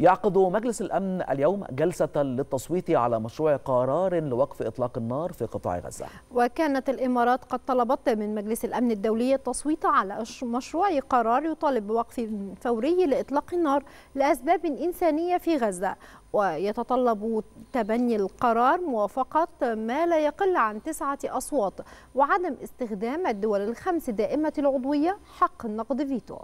يعقد مجلس الأمن اليوم جلسة للتصويت على مشروع قرار لوقف إطلاق النار في قطاع غزة وكانت الإمارات قد طلبت من مجلس الأمن الدولي التصويت على مشروع قرار يطالب بوقف فوري لإطلاق النار لأسباب إنسانية في غزة ويتطلب تبني القرار موافقة ما لا يقل عن تسعة أصوات وعدم استخدام الدول الخمس دائمة العضوية حق النقد فيتو